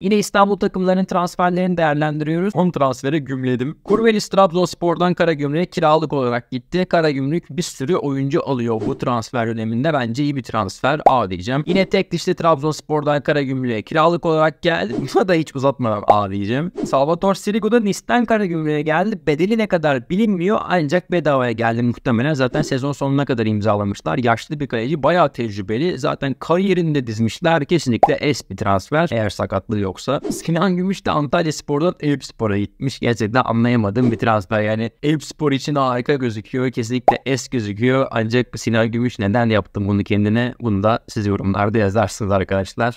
Yine İstanbul takımlarının transferlerini değerlendiriyoruz. 10 transferi gümledim. Kurveli Trabzonspor'dan Karagümrük'e kiralık olarak gitti. Karagümrük bir sürü oyuncu alıyor bu transfer döneminde. Bence iyi bir transfer A diyeceğim. Yine tek dişli Trabzonspor'dan Karagümrük'e kiralık olarak geldi. Buna da hiç uzatmadan A diyeceğim. Salvatore Sirigo'da Nis'ten Karagümrük'e geldi. Bedeli ne kadar bilinmiyor ancak bedavaya geldi muhtemelen. Zaten sezon sonuna kadar imzalamışlar. Yaşlı bir kaleci bayağı tecrübeli. Zaten kariyerinde dizmişler. Kesinlikle S bir transfer. Eğer sakatlığı yoksa. Sinan Gümüş de Antalya Spor'dan Eyüp Spor'a gitmiş. Gerçekten anlayamadığım bir transfer. Yani Eyüp Spor için harika gözüküyor. Kesinlikle es gözüküyor. Ancak Sinan Gümüş neden yaptım bunu kendine? Bunu da siz yorumlarda yazarsınız arkadaşlar.